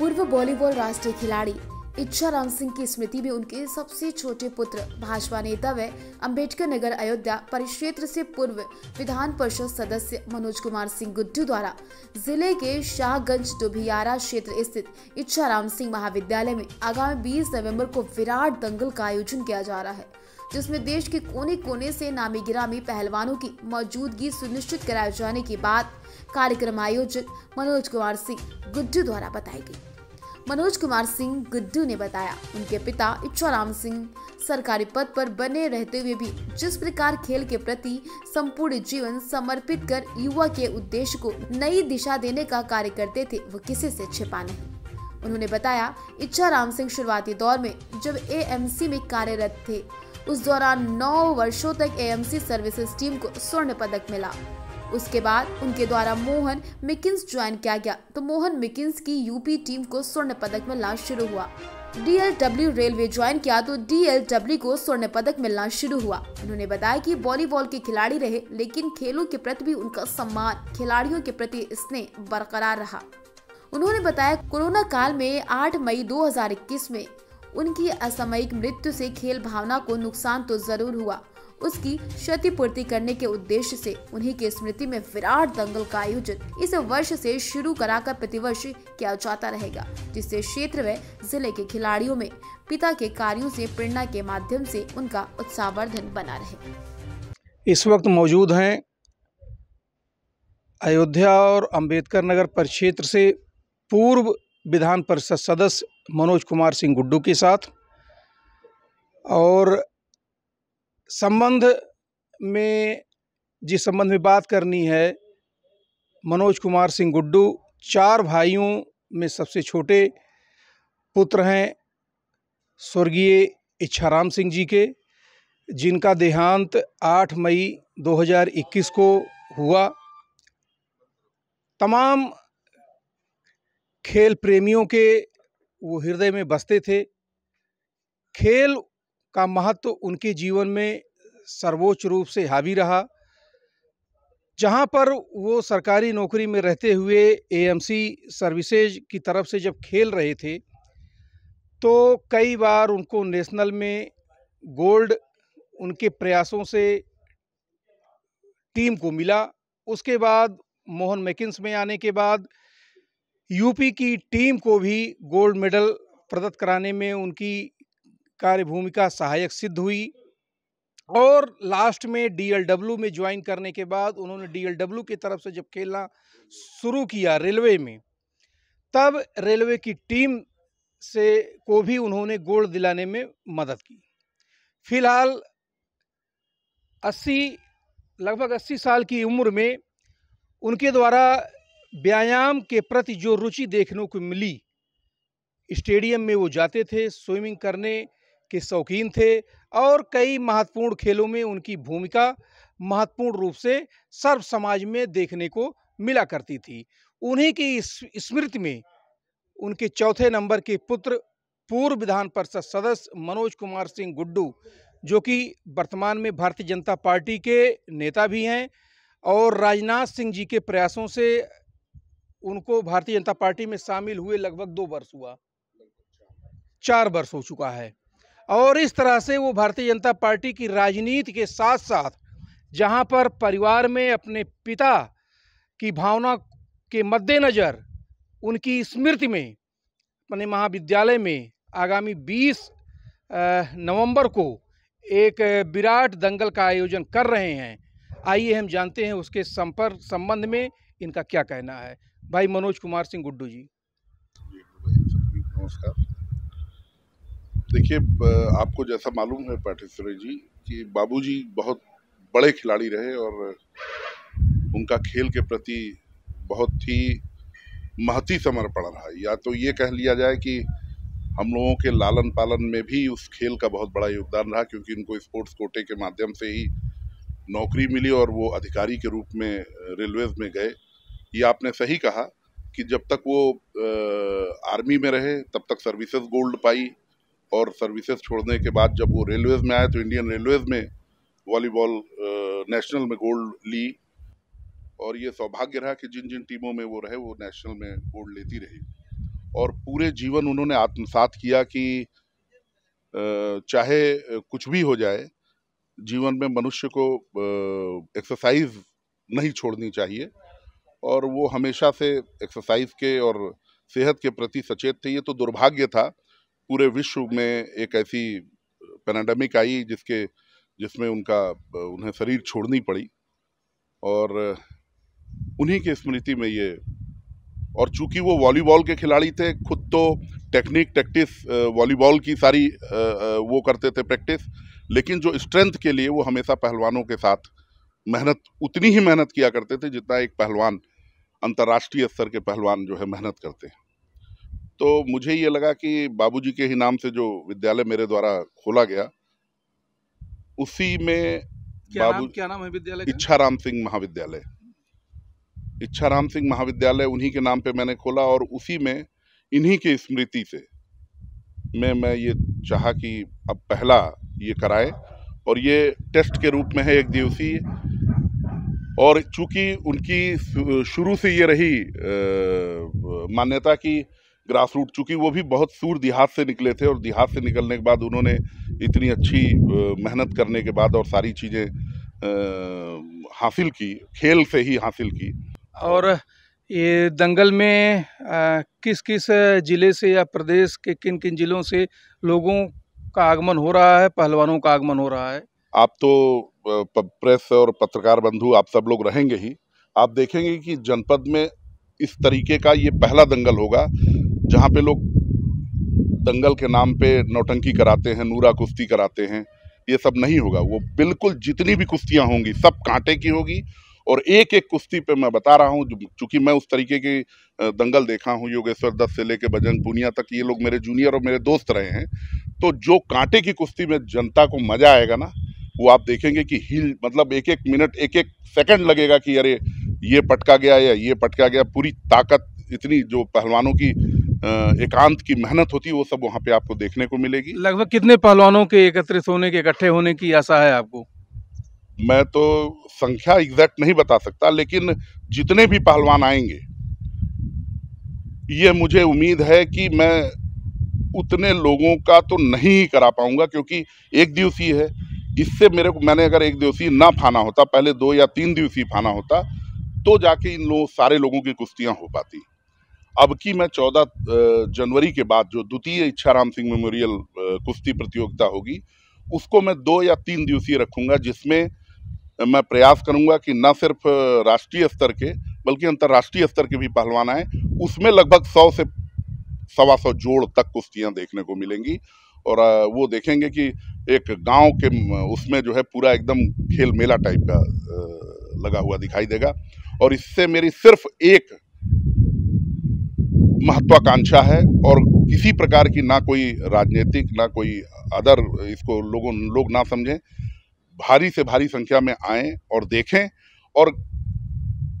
पूर्व वॉलीबॉल राष्ट्रीय खिलाड़ी इच्छा राम सिंह की स्मृति में उनके सबसे छोटे पुत्र भाजपा नेता व अम्बेडकर नगर अयोध्या परिक्षेत्र से पूर्व विधान परिषद सदस्य मनोज कुमार सिंह गुड्डू द्वारा जिले के शाहगंज डुभियारा क्षेत्र स्थित इच्छा राम सिंह महाविद्यालय में आगामी 20 नवंबर को विराट दंगल का आयोजन किया जा रहा है जिसमें देश के कोने कोने से नामी गिरामी पहलवानों की मौजूदगी सुनिश्चित कराए जाने की बात कार्यक्रम आयोजक मनोज कुमार सिंह गुड्डू द्वारा बताई गई मनोज कुमार सिंह गुड्डू ने बताया उनके पिता इच्छाराम सिंह सरकारी पद पर बने रहते हुए भी जिस प्रकार खेल के प्रति संपूर्ण जीवन समर्पित कर युवा के उद्देश्य को नई दिशा देने का कार्य करते थे वो किसी से छिपा नहीं उन्होंने बताया इच्छा राम सिंह शुरुआती दौर में जब एएमसी में कार्यरत थे उस दौरान नौ वर्षों तक एएमसी सर्विसेज टीम को स्वर्ण पदक मिला उसके बाद उनके द्वारा मोहन मिकिंस ज्वाइन किया गया तो मोहन मिकिंस की यूपी टीम को स्वर्ण पदक मिलना शुरू हुआ डीएलडब्ल्यू रेलवे ज्वाइन किया तो डीएलडब्ल्यू को स्वर्ण पदक मिलना शुरू हुआ उन्होंने बताया कि वॉलीबॉल के खिलाड़ी रहे लेकिन खेलों के प्रति भी उनका सम्मान खिलाड़ियों के प्रति स्नेह बरकरार रहा उन्होंने बताया कोरोना काल में 8 मई 2021 में उनकी असामयिक मृत्यु से खेल भावना को नुकसान तो जरूर हुआ उसकी क्षतिपूर्ति करने के उद्देश्य से उन्हीं की स्मृति में विराट दंगल का आयोजन इस वर्ष से शुरू कराकर प्रतिवर्ष किया जाता रहेगा जिससे क्षेत्र व जिले के खिलाड़ियों में पिता के कार्यों से प्रेरणा के माध्यम से उनका उत्साहवर्धन बना रहे इस वक्त मौजूद हैं अयोध्या और अम्बेडकर नगर परिक्षेत्र से पूर्व विधान परिषद सदस्य मनोज कुमार सिंह गुड्डू के साथ और संबंध में जिस संबंध में बात करनी है मनोज कुमार सिंह गुड्डू चार भाइयों में सबसे छोटे पुत्र हैं स्वर्गीय इच्छाराम सिंह जी के जिनका देहांत 8 मई 2021 को हुआ तमाम खेल प्रेमियों के वो हृदय में बसते थे खेल का महत्व उनके जीवन में सर्वोच्च रूप से हावी रहा जहां पर वो सरकारी नौकरी में रहते हुए एएमसी सर्विसेज की तरफ से जब खेल रहे थे तो कई बार उनको नेशनल में गोल्ड उनके प्रयासों से टीम को मिला उसके बाद मोहन मैकिन्स में आने के बाद यूपी की टीम को भी गोल्ड मेडल प्रदत्त कराने में उनकी कार्य भूमिका सहायक सिद्ध हुई और लास्ट में डीएलडब्ल्यू में ज्वाइन करने के बाद उन्होंने डीएलडब्ल्यू की तरफ से जब खेलना शुरू किया रेलवे में तब रेलवे की टीम से को भी उन्होंने गोल्ड दिलाने में मदद की फिलहाल 80 लगभग 80 साल की उम्र में उनके द्वारा व्यायाम के प्रति जो रुचि देखने को मिली स्टेडियम में वो जाते थे स्विमिंग करने के शौकीन थे और कई महत्वपूर्ण खेलों में उनकी भूमिका महत्वपूर्ण रूप से सर्व समाज में देखने को मिला करती थी उन्हीं की स्मृति में उनके चौथे नंबर के पुत्र पूर्व विधान परिषद सदस्य मनोज कुमार सिंह गुड्डू जो कि वर्तमान में भारतीय जनता पार्टी के नेता भी हैं और राजनाथ सिंह जी के प्रयासों से उनको भारतीय जनता पार्टी में शामिल हुए लगभग दो वर्ष हुआ चार वर्ष हो चुका है और इस तरह से वो भारतीय जनता पार्टी की राजनीति के साथ साथ जहाँ पर परिवार में अपने पिता की भावना के मद्देनज़र उनकी स्मृति में अपने महाविद्यालय में आगामी 20 नवंबर को एक विराट दंगल का आयोजन कर रहे हैं आइए हम जानते हैं उसके संपर्क संबंध में इनका क्या कहना है भाई मनोज कुमार सिंह गुड्डू जी अच्छा। नमस्कार देखिए आपको जैसा मालूम है पाठेश्वरी जी कि बाबूजी बहुत बड़े खिलाड़ी रहे और उनका खेल के प्रति बहुत ही महती समर्पण रहा या तो ये कह लिया जाए कि हम लोगों के लालन पालन में भी उस खेल का बहुत बड़ा योगदान रहा क्योंकि इनको स्पोर्ट्स कोटे के माध्यम से ही नौकरी मिली और वो अधिकारी के रूप में रेलवेज में गए ये आपने सही कहा कि जब तक वो आ, आर्मी में रहे तब तक सर्विसेज गोल्ड पाई और सर्विसेज छोड़ने के बाद जब वो रेलवेज़ में आए तो इंडियन रेलवेज़ में वॉलीबॉल नेशनल में गोल्ड ली और ये सौभाग्य रहा कि जिन जिन टीमों में वो रहे वो नेशनल में गोल्ड लेती रही और पूरे जीवन उन्होंने आत्मसात किया कि चाहे कुछ भी हो जाए जीवन में मनुष्य को एक्सरसाइज नहीं छोड़नी चाहिए और वो हमेशा से एक्सरसाइज के और सेहत के प्रति सचेत थे ये तो दुर्भाग्य था पूरे विश्व में एक ऐसी पैनाडमिक आई जिसके जिसमें उनका उन्हें शरीर छोड़नी पड़ी और उन्हीं की स्मृति में ये और चूंकि वो वॉलीबॉल के खिलाड़ी थे खुद तो टेक्निक टैक्टिस वॉलीबॉल की सारी वो करते थे प्रैक्टिस लेकिन जो स्ट्रेंथ के लिए वो हमेशा पहलवानों के साथ मेहनत उतनी ही मेहनत किया करते थे जितना एक पहलवान अंतर्राष्ट्रीय स्तर के पहलवान जो है मेहनत करते हैं तो मुझे ये लगा कि बाबूजी के ही नाम से जो विद्यालय मेरे द्वारा खोला गया उसी में बाबू क्या नाम है विद्यालय इच्छा राम सिंह महाविद्यालय इच्छा राम सिंह महाविद्यालय उन्हीं के नाम पे मैंने खोला और उसी में इन्हीं की स्मृति से मैं मैं ये चाहा कि अब पहला ये कराए और ये टेस्ट के रूप में है एक दिवसीय और चूंकि उनकी शुरू से ये रही मान्यता कि ग्रास रूट चूँकि वो भी बहुत सूर देहात से निकले थे और देहात से निकलने के बाद उन्होंने इतनी अच्छी मेहनत करने के बाद और सारी चीज़ें हासिल की खेल से ही हासिल की और ये दंगल में आ, किस किस ज़िले से या प्रदेश के किन किन ज़िलों से लोगों का आगमन हो रहा है पहलवानों का आगमन हो रहा है आप तो प्रेस और पत्रकार बंधु आप सब लोग रहेंगे ही आप देखेंगे कि जनपद में इस तरीके का ये पहला दंगल होगा जहाँ पे लोग दंगल के नाम पे नौटंकी कराते हैं नूरा कुश्ती कराते हैं ये सब नहीं होगा वो बिल्कुल जितनी भी कुश्तियाँ होंगी सब कांटे की होगी और एक एक कुश्ती पे मैं बता रहा हूँ चूंकि मैं उस तरीके की दंगल देखा हूँ योगेश्वर दत्त से लेके बजरंग पुनिया तक ये लोग मेरे जूनियर और मेरे दोस्त रहे हैं तो जो कांटे की कुश्ती में जनता को मज़ा आएगा ना वो आप देखेंगे कि हिल मतलब एक एक मिनट एक एक सेकंड लगेगा कि अरे ये पटका गया या ये पटका गया पूरी ताकत इतनी जो पहलवानों की एकांत की मेहनत होती है वो सब वहाँ पे आपको देखने को मिलेगी लगभग कितने पहलवानों के एकत्रित होने के इकट्ठे होने की आशा है आपको मैं तो संख्या एग्जैक्ट नहीं बता सकता लेकिन जितने भी पहलवान आएंगे ये मुझे उम्मीद है कि मैं उतने लोगों का तो नहीं करा पाऊंगा क्योंकि एक दिवसीय है इससे मेरे को मैंने अगर एक दिवसीय ना फाना होता पहले दो या तीन दिवसीय फाना होता तो जाके इन लोग सारे लोगों की कुश्तियाँ हो पाती अब की मैं चौदह जनवरी के बाद जो द्वितीय इच्छा राम सिंह मेमोरियल कुश्ती प्रतियोगिता होगी उसको मैं दो या तीन दिवसीय रखूंगा जिसमें मैं प्रयास करूंगा कि न सिर्फ राष्ट्रीय स्तर के बल्कि अंतर्राष्ट्रीय स्तर के भी पहलवान आए उसमें लगभग सौ से सवा सौ जोड़ तक कुश्तियाँ देखने को मिलेंगी और वो देखेंगे कि एक गांव के उसमें जो है पूरा एकदम खेल मेला टाइप का लगा हुआ दिखाई देगा और इससे मेरी सिर्फ एक महत्वाकांक्षा है और किसी प्रकार की ना कोई राजनीतिक ना कोई अदर इसको लोगों लोग ना समझें भारी से भारी संख्या में आए और देखें और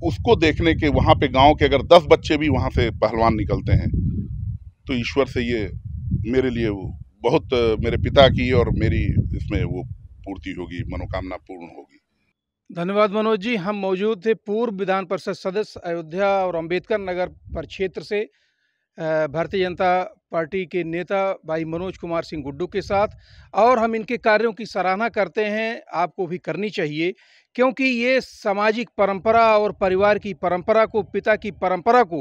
उसको देखने के वहाँ पे गांव के अगर दस बच्चे भी वहाँ से पहलवान निकलते हैं तो ईश्वर से ये मेरे लिए वो बहुत मेरे पिता की और मेरी इसमें वो पूर्ति होगी मनोकामना पूर्ण होगी धन्यवाद मनोज जी हम मौजूद थे पूर्व विधान परिषद सदस्य अयोध्या और अंबेडकर नगर पर क्षेत्र से भारतीय जनता पार्टी के नेता भाई मनोज कुमार सिंह गुड्डू के साथ और हम इनके कार्यों की सराहना करते हैं आपको भी करनी चाहिए क्योंकि ये सामाजिक परंपरा और परिवार की परंपरा को पिता की परंपरा को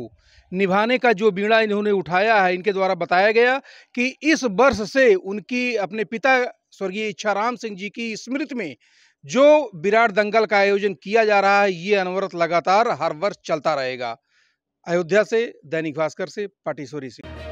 निभाने का जो बीड़ा इन्होंने उठाया है इनके द्वारा बताया गया कि इस वर्ष से उनकी अपने पिता स्वर्गीय इच्छा राम सिंह जी की स्मृति में जो विराट दंगल का आयोजन किया जा रहा है ये अनवरत लगातार हर वर्ष चलता रहेगा अयोध्या से दैनिक भास्कर से पाटीसोरी से